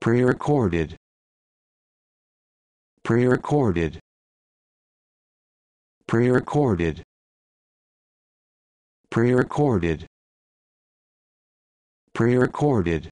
pre-recorded pre-recorded pre-recorded pre-recorded pre-recorded